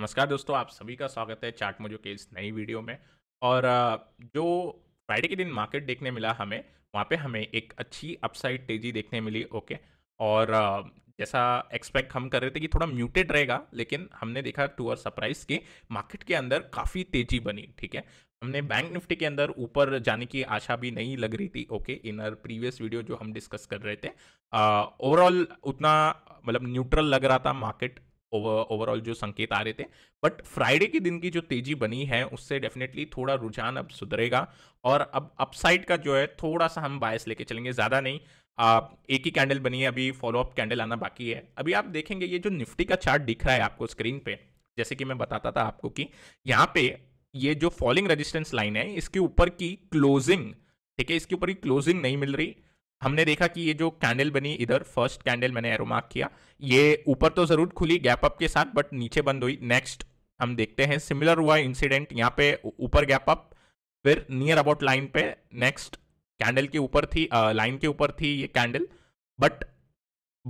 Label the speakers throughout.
Speaker 1: नमस्कार दोस्तों आप सभी का स्वागत है चार्ट मोजो के इस नई वीडियो में और जो फ्राइडे के दिन मार्केट देखने मिला हमें वहाँ पे हमें एक अच्छी अपसाइड तेजी देखने मिली ओके और जैसा एक्सपेक्ट हम कर रहे थे कि थोड़ा म्यूटेड रहेगा लेकिन हमने देखा टू और सरप्राइज कि मार्केट के अंदर काफ़ी तेजी बनी ठीक है हमने बैंक निफ्टी के अंदर ऊपर जाने की आशा भी नहीं लग रही थी okay in our previous video जो हम डिस्कस कर रहे थे ओवरऑल उतना मतलब न्यूट्रल लग रहा था मार्केट ओवरऑल जो संकेत आ रहे थे बट फ्राइडे के दिन की जो तेजी बनी है उससे डेफिनेटली थोड़ा रुझान अब सुधरेगा और अब अपसाइड का जो है थोड़ा सा हम बायस लेके चलेंगे ज़्यादा नहीं आ, एक ही कैंडल बनी है अभी फॉलोअप कैंडल आना बाकी है अभी आप देखेंगे ये जो निफ्टी का चार्ट दिख रहा है आपको स्क्रीन पे जैसे कि मैं बताता था आपको कि यहाँ पे ये जो फॉलिंग रेजिस्टेंस लाइन है इसके ऊपर की क्लोजिंग ठीक है इसके ऊपर की क्लोजिंग नहीं मिल रही हमने देखा कि ये जो कैंडल बनी इधर फर्स्ट कैंडल मैंने एरोमार्क किया ये ऊपर तो ज़रूर खुली गैप अप के साथ बट नीचे बंद हुई नेक्स्ट हम देखते हैं सिमिलर हुआ इंसिडेंट यहाँ पे ऊपर गैप अप फिर नियर अबाउट लाइन पे नेक्स्ट कैंडल के ऊपर थी लाइन के ऊपर थी ये कैंडल बट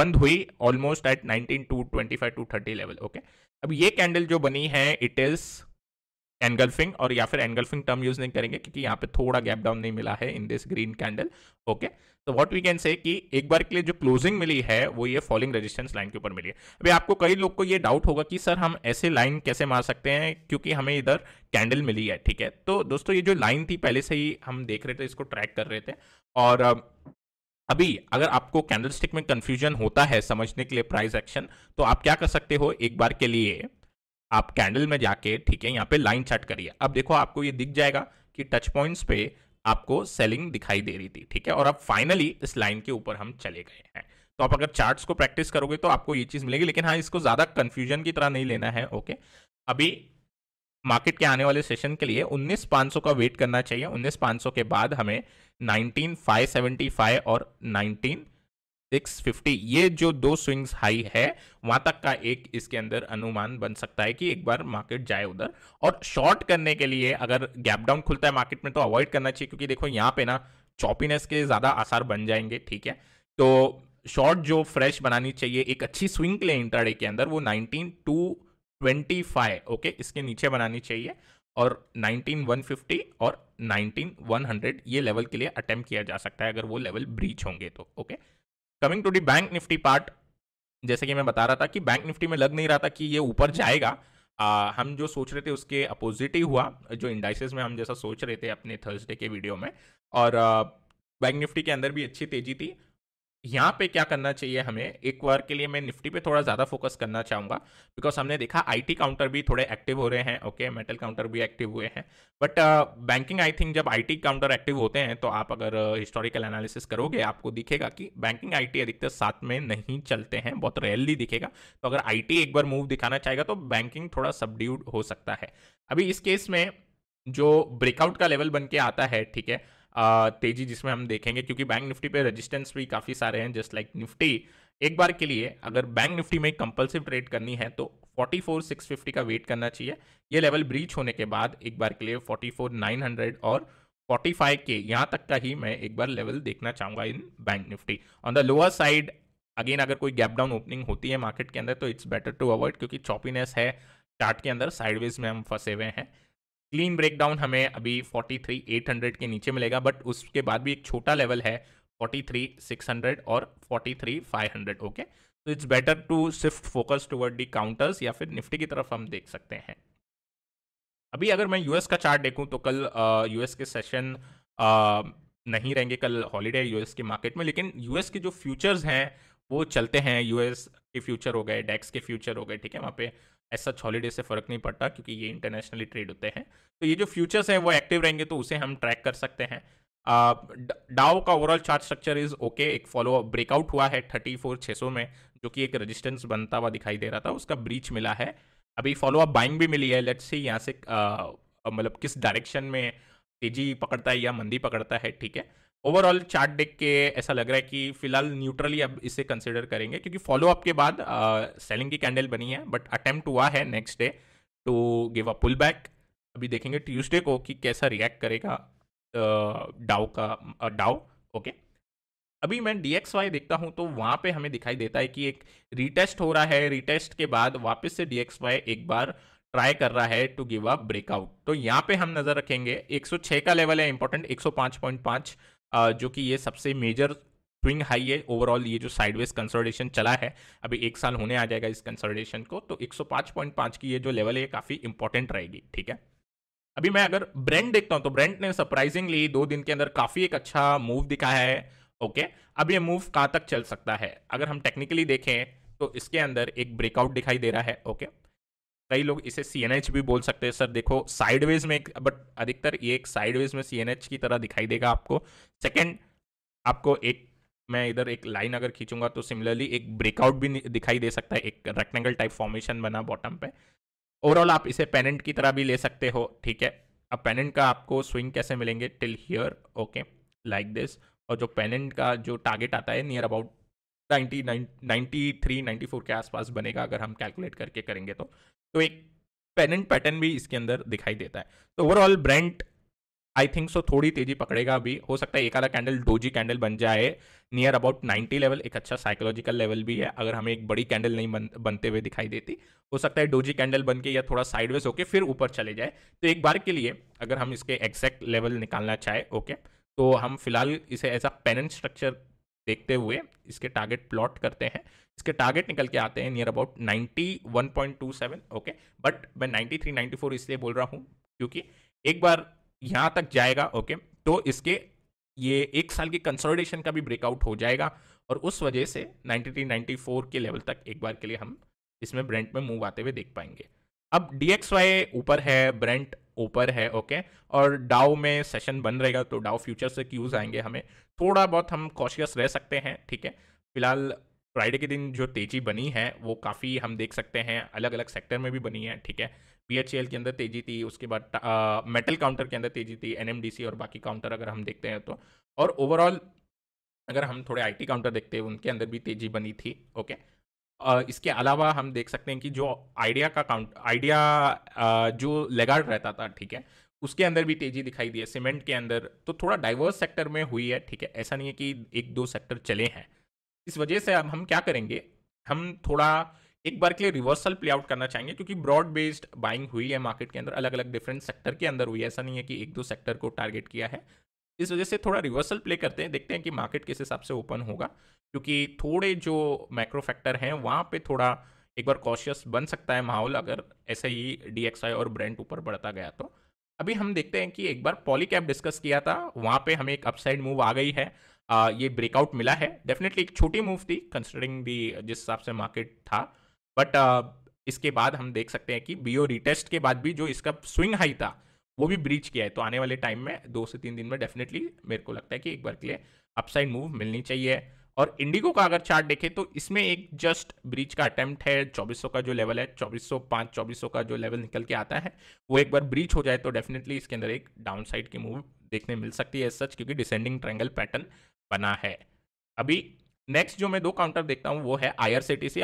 Speaker 1: बंद हुई almost at nineteen two twenty five to thirty level okay अब ये कैंडल जो बनी है इट इज़ एनगल्फिंग और या फिर एनगल्फिंग टर्म यूज नहीं करेंगे क्योंकि यहाँ पे थोड़ा गैप डाउन नहीं मिला है in this green candle okay तो व्हाट वी कैन से कि एक बार के लिए जो क्लोजिंग मिली है वो ये फॉलिंग रेजिस्टेंस लाइन के ऊपर मिली है अभी आपको कई लोग को ये डाउट होगा कि सर हम ऐसे लाइन कैसे मार सकते हैं क्योंकि हमें इधर कैंडल मिली है ठीक है तो दोस्तों ये जो लाइन थी पहले से ही हम देख रहे थे इसको ट्रैक कर रहे थे और अभी अगर आपको कैंडलस्टिक में कंफ्यूजन होता है समझने के लिए प्राइस एक्शन तो आप क्या कर सकते हो एक बार के लिए आप कैंडल में जाके ठीक है यहाँ पे लाइन सेट करिए अब देखो आपको ये दिख जाएगा कि टच पॉइंट्स पे आपको सेलिंग दिखाई दे रही थी ठीक है और अब फाइनली इस लाइन के ऊपर हम चले गए हैं तो आप अगर चार्ट्स को प्रैक्टिस करोगे तो आपको ये चीज़ मिलेगी लेकिन हाँ इसको ज़्यादा कन्फ्यूजन की तरह नहीं लेना है ओके अभी मार्केट के आने वाले सेशन के लिए उन्नीस का वेट करना चाहिए उन्नीस के बाद हमें नाइनटीन और नाइनटीन 650 ये जो दो स्विंग्स हाई है वहां तक का एक इसके अंदर अनुमान बन सकता है कि एक बार मार्केट जाए उधर और शॉर्ट करने के लिए अगर गैप डाउन खुलता है मार्केट में तो अवॉइड करना चाहिए क्योंकि देखो यहाँ पे ना चॉपीनेस के ज़्यादा आसार बन जाएंगे ठीक है तो शॉर्ट जो फ्रेश बनानी चाहिए एक अच्छी स्विंग के लिए इंटरडे के अंदर वो nineteen two twenty five okay इसके नीचे बनानी चाहिए और 19150 और 19100 ये लेवल के लिए अटेम्प्ट किया जा सकता है अगर वो लेवल ब्रीच होंगे तो okay okay? Coming to the bank Nifty part जैसे कि मैं बता रहा था कि बैंक निफ्टी में लग नहीं रहा था कि ये ऊपर जाएगा आ, हम जो सोच रहे थे उसके अपोजिट ही हुआ जो इंडाइसिस में हम जैसा सोच रहे थे अपने थर्सडे के वीडियो में और बैंक निफ्टी के अंदर भी अच्छी तेजी थी यहाँ पे क्या करना चाहिए हमें एक बार के लिए मैं निफ्टी पे थोड़ा ज़्यादा फोकस करना चाहूँगा बिकॉज हमने देखा आईटी काउंटर भी थोड़े एक्टिव हो रहे हैं ओके मेटल काउंटर भी एक्टिव हुए हैं बट बैंकिंग आई थिंक जब आईटी काउंटर एक्टिव होते हैं तो आप अगर हिस्टोरिकल uh, एनालिसिस करोगे आपको दिखेगा कि बैंकिंग आई अधिकतर साथ में नहीं चलते हैं बहुत रेयरली दिखेगा तो अगर आई एक बार मूव दिखाना चाहेगा तो बैंकिंग थोड़ा सबड्यूड हो सकता है अभी इस केस में जो ब्रेकआउट का लेवल बन के आता है ठीक है तेजी जिसमें हम देखेंगे क्योंकि बैंक निफ्टी पे रेजिस्टेंस भी काफ़ी सारे हैं जस्ट लाइक निफ्टी एक बार के लिए अगर बैंक निफ्टी में कंपल्सिव ट्रेड करनी है तो 44,650 का वेट करना चाहिए ये लेवल ब्रीच होने के बाद एक बार के लिए 44,900 और 45 के यहाँ तक का ही मैं एक बार लेवल देखना चाहूँगा in bank Nifty on the lower side again अगर कोई गैप डाउन ओपनिंग होती है मार्केट के अंदर तो इट्स बेटर टू अवॉइड क्योंकि चॉपीनेस है चार्ट के अंदर साइडवेज में हम फंसे हुए हैं क्लीन ब्रेकडाउन हमें अभी 43,800 के नीचे मिलेगा बट उसके बाद भी एक छोटा लेवल है 43,600 और 43,500 ओके तो it's better to shift focus toward the counters या फिर निफ्टी की तरफ हम देख सकते हैं अभी अगर मैं यूएस का चार्ट देखूं तो कल यूएस के सेशन आ, नहीं रहेंगे कल हॉलीडे यूएस के मार्केट में लेकिन यूएस के जो फ्यूचर्स हैं वो चलते हैं यूएस के फ्यूचर हो गए डेक्स के फ्यूचर हो गए ठीक है वहाँ पे ऐसा हॉलीडे से फ़र्क नहीं पड़ता क्योंकि ये इंटरनेशनली ट्रेड होते हैं तो ये जो फ्यूचर्स हैं वो एक्टिव रहेंगे तो उसे हम ट्रैक कर सकते हैं डाओ का overall chart structure is okay एक फॉलो ब्रेकआउट हुआ है थर्टी फोर छः सौ में जो कि एक रेजिस्टेंस बनता हुआ दिखाई दे रहा था उसका ब्रीच मिला है अभी फॉलो अप बाइंग भी मिली है लेट से यहाँ से मतलब किस डायरेक्शन में तेजी पकड़ता है या मंदी पकड़ता है ठीक है ओवरऑल चार्ट देख के ऐसा लग रहा है कि फिलहाल न्यूट्रली अब इसे कंसिडर करेंगे क्योंकि फॉलो अप के बाद सेलिंग की कैंडल बनी है बट अटेम्प्ट हुआ है next day to give a pull back अभी देखेंगे ट्यूसडे को कि कैसा रिएक्ट करेगा डाओ का डाओ ओके अभी मैं डी एक्स वाई देखता हूँ तो वहाँ पे हमें दिखाई देता है कि एक रीटेस्ट हो रहा है रीटेस्ट के बाद वापस से डी एक्स वाई एक बार ट्राई कर रहा है टू गिव अ ब्रेकआउट तो यहाँ पे हम नज़र रखेंगे 106 का लेवल है इंपॉर्टेंट 105.5 जो कि ये सबसे मेजर स्विंग हाई है ओवरऑल ये जो साइडवेज कंसोलिडेशन चला है अभी एक साल होने आ जाएगा इस कंसोलिडेशन को तो 105.5 की ये जो लेवल है काफ़ी इंपॉर्टेंट रहेगी ठीक है अभी मैं अगर ब्रेंड देखता हूँ तो ब्रेंड ने सरप्राइजिंगली दो दिन के अंदर काफ़ी एक अच्छा मूव दिखाया है ओके अब ये मूव कहां तक चल सकता है अगर हम टेक्निकली देखें तो इसके अंदर एक ब्रेकआउट दिखाई दे रहा है ओके कई लोग इसे सी भी बोल सकते हैं सर देखो साइडवेज में बट अधिकतर ये एक साइडवेज में सी की तरह दिखाई देगा आपको सेकेंड आपको एक मैं इधर एक लाइन अगर खींचूंगा तो सिमिलरली एक ब्रेकआउट भी दिखाई दे सकता है एक रेक्टेंगल टाइप फॉर्मेशन बना बॉटम पे ओवरऑल आप इसे पेनेंट की तरह भी ले सकते हो ठीक है अब पेनेंट का आपको स्विंग कैसे मिलेंगे till here okay like this और जो पेनेंट का जो टारगेट आता है near about ninety ninety three ninety four के आसपास बनेगा अगर हम कैलकुलेट करके करेंगे तो तो एक पेनेंट पैटर्न भी इसके अंदर दिखाई देता है तो overall Brent I think so थोड़ी तेजी पकड़ेगा अभी हो सकता है एक आधा कैंडल डोजी कैंडल बन जाए नियर अबाउट 90 लेवल एक अच्छा साइकोलॉजिकल लेवल भी है अगर हमें एक बड़ी कैंडल नहीं बन, बनते हुए दिखाई देती हो सकता है डोजी कैंडल बन के या थोड़ा साइडवेज होके फिर ऊपर चले जाए तो एक बार के लिए अगर हम इसके एग्जैक्ट लेवल निकालना चाहे ओके तो हम फिलहाल इसे एज अ पेनेंट स्ट्रक्चर देखते हुए इसके टारगेट प्लॉट करते हैं इसके टारगेट निकल के आते हैं नियर अबाउट 91.27 ओके बट मैं 93 94 इसलिए बोल रहा हूँ क्योंकि एक बार यहाँ तक जाएगा ओके okay, तो इसके ये एक साल की कंसोलिडेशन का भी ब्रेकआउट हो जाएगा और उस वजह से 93 94 के लेवल तक एक बार के लिए हम इसमें ब्रेंट में मूव आते हुए देख पाएंगे अब डी ऊपर है ब्रेंट ऊपर है ओके और डाउ में सेशन बन रहेगा तो डाउ फ्यूचर से क्यूज आएंगे हमें थोड़ा बहुत हम कॉशियस रह सकते हैं ठीक है फिलहाल फ्राइडे के दिन जो तेजी बनी है वो काफ़ी हम देख सकते हैं अलग अलग सेक्टर में भी बनी है ठीक है बी के अंदर तेजी थी उसके बाद मेटल काउंटर के अंदर तेजी थी एन और बाकी काउंटर अगर हम देखते हैं तो और ओवरऑल अगर हम थोड़े आईटी काउंटर देखते हैं उनके अंदर भी तेजी बनी थी ओके okay? इसके अलावा हम देख सकते हैं कि जो आइडिया का काउंट आइडिया जो लेगार्ड रहता था ठीक है उसके अंदर भी तेजी दिखाई दी है सीमेंट के अंदर तो थोड़ा डाइवर्स सेक्टर में हुई है ठीक है ऐसा नहीं है कि एक दो सेक्टर चले हैं इस वजह से अब हम क्या करेंगे हम थोड़ा एक बार के लिए रिवर्सल प्ले आउट करना चाहेंगे क्योंकि ब्रॉड बेस्ड बाइंग हुई है मार्केट के अंदर अलग अलग डिफरेंट सेक्टर के अंदर हुई है ऐसा नहीं है कि एक दो सेक्टर को टारगेट किया है इस वजह से थोड़ा रिवर्सल प्ले करते हैं देखते हैं कि मार्केट किस हिसाब से ओपन होगा क्योंकि थोड़े जो मैक्रो फैक्टर हैं वहाँ पे थोड़ा एक बार कॉशियस बन सकता है माहौल अगर ऐसे ही डी और ब्रेंट ऊपर बढ़ता गया तो अभी हम देखते हैं कि एक बार पॉली कैप डिस्कस किया था वहाँ पे हमें एक अपसाइड मूव आ गई है आ, ये ब्रेकआउट मिला है डेफिनेटली एक छोटी मूव थी कंसिडरिंग दी जिस हिसाब से मार्केट था बट इसके बाद हम देख सकते हैं कि बीओ रिटेस्ट के बाद भी जो इसका स्विंग हाई था वो भी ब्रीच किया है तो आने वाले टाइम में दो से तीन दिन में डेफिनेटली मेरे को लगता है कि एक बार के लिए अपसाइड मूव मिलनी चाहिए और इंडिगो का अगर चार्ट देखें तो इसमें एक जस्ट ब्रीच का अटेम्प्ट है 2400 का जो लेवल है 2405 2400 का जो लेवल निकल के आता है वो एक बार ब्रीच हो जाए तो डेफिनेटली इसके अंदर एक डाउन साइड की मूव देखने मिल सकती है सच क्योंकि डिसेंडिंग ट्रैंगल पैटर्न बना है अभी नेक्स्ट जो मैं दो काउंटर देखता हूँ वो है आई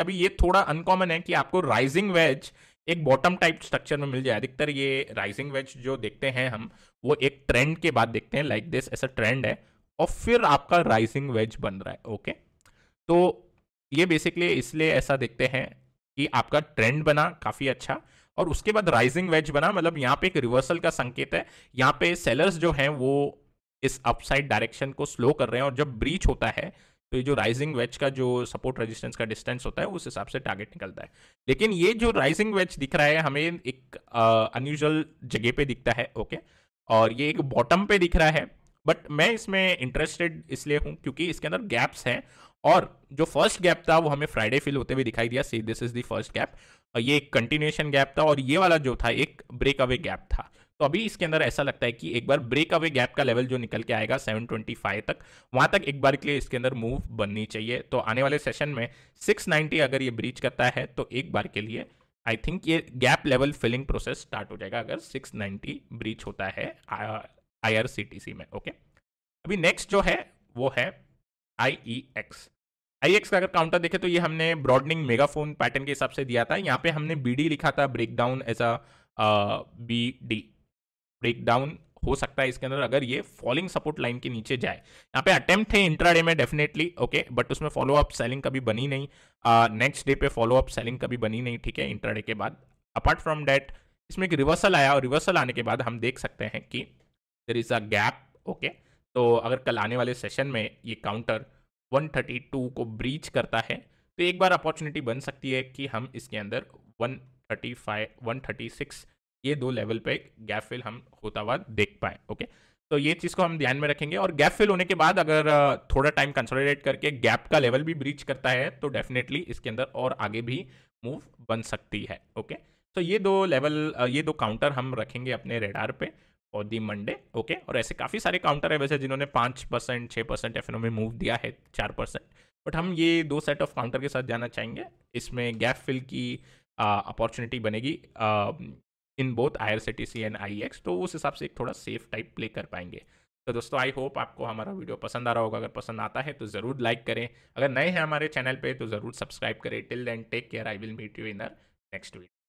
Speaker 1: अभी ये थोड़ा अनकॉमन है कि आपको राइजिंग वेज एक बॉटम टाइप स्ट्रक्चर में मिल जाए अधिकतर ये राइजिंग वेज जो देखते हैं हम वो एक ट्रेंड के बाद देखते हैं लाइक दिस ऐसा ट्रेंड है और फिर आपका राइजिंग वेज बन रहा है ओके तो ये बेसिकली इसलिए ऐसा देखते हैं कि आपका ट्रेंड बना काफ़ी अच्छा और उसके बाद राइजिंग वेज बना मतलब यहाँ पे एक रिवर्सल का संकेत है यहाँ पे सेलर्स जो हैं वो इस अपसाइड डायरेक्शन को स्लो कर रहे हैं और जब ब्रीच होता है तो ये जो राइजिंग वेज का जो सपोर्ट रेजिस्टेंस का डिस्टेंस होता है उस हिसाब से टारगेट निकलता है लेकिन ये जो राइजिंग वेज दिख रहा है हमें एक अनयूजल जगह पे दिखता है ओके और ये एक बॉटम पे दिख रहा है बट मैं इसमें इंटरेस्टेड इसलिए हूँ क्योंकि इसके अंदर गैप्स हैं और जो फर्स्ट गैप था वो हमें फ्राइडे फील होते हुए दिखाई दिया see this is the first gap ये एक कंटिन्यूशन गैप था और ये वाला जो था एक ब्रेक अवे गैप था तो अभी इसके अंदर ऐसा लगता है कि एक बार ब्रेक अवे गैप का लेवल जो निकल के आएगा 725 तक वहां तक एक बार के लिए इसके अंदर मूव बननी चाहिए तो आने वाले सेशन में 690 अगर ये ब्रीच करता है तो एक बार के लिए आई थिंक ये gap level filling process start हो जाएगा अगर 690 ब्रीच होता है सी में ओके अभी नेक्स्ट जो है वो है आई एक्स e e का अगर काउंटर देखे तो ये हमने ब्रॉडनिंग मेगाफोन पैटर्न के हिसाब से दिया था यहाँ पे हमने डी लिखा था breakdown as a B D breakdown हो सकता है इसके अंदर अगर ये फॉलिंग सपोर्ट लाइन के नीचे जाए यहाँ पे अटेम्प्ट है इंट्राडे में डेफिनेटली ओके बट उसमें फॉलो अप सेलिंग कभी बनी नहीं नेक्स्ट uh, डे पे फॉलो अप सेलिंग कभी बनी नहीं ठीक है इंट्राडे के बाद अपार्ट फ्रॉम डैट इसमें एक रिवर्सल आया और रिवर्सल आने के बाद हम देख सकते हैं कि there is a gap okay तो अगर कल आने वाले सेशन में ये काउंटर 132 को ब्रीच करता है तो एक बार अपॉर्चुनिटी बन सकती है कि हम इसके अंदर 135 136 ये दो लेवल पे गैप फिल हम होता हुआ देख पाए ओके तो ये चीज़ को हम ध्यान में रखेंगे और गैप फिल होने के बाद अगर थोड़ा टाइम कंसोलिडेट करके गैप का लेवल भी ब्रीच करता है तो डेफिनेटली इसके अंदर और आगे भी मूव बन सकती है ओके तो ये दो लेवल ये दो काउंटर हम रखेंगे अपने रेडार पे और दी मंडे ओके और ऐसे काफ़ी सारे काउंटर है वैसे जिन्होंने पाँच परसेंट छः परसेंट एफ में मूव दिया है चार परसेंट बट हम ये दो सेट ऑफ काउंटर के साथ जाना चाहेंगे इसमें गैप फिल की अपॉर्चुनिटी बनेगी in both I R C T C and I X तो उस हिसाब से एक थोड़ा सेफ टाइप प्ले कर पाएंगे तो दोस्तों आई होप आपको हमारा वीडियो पसंद आ रहा होगा अगर पसंद आता है तो ज़रूर लाइक करें अगर नए हैं हमारे चैनल पे तो ज़रूर सब्सक्राइब करें till then take care I will meet you in next video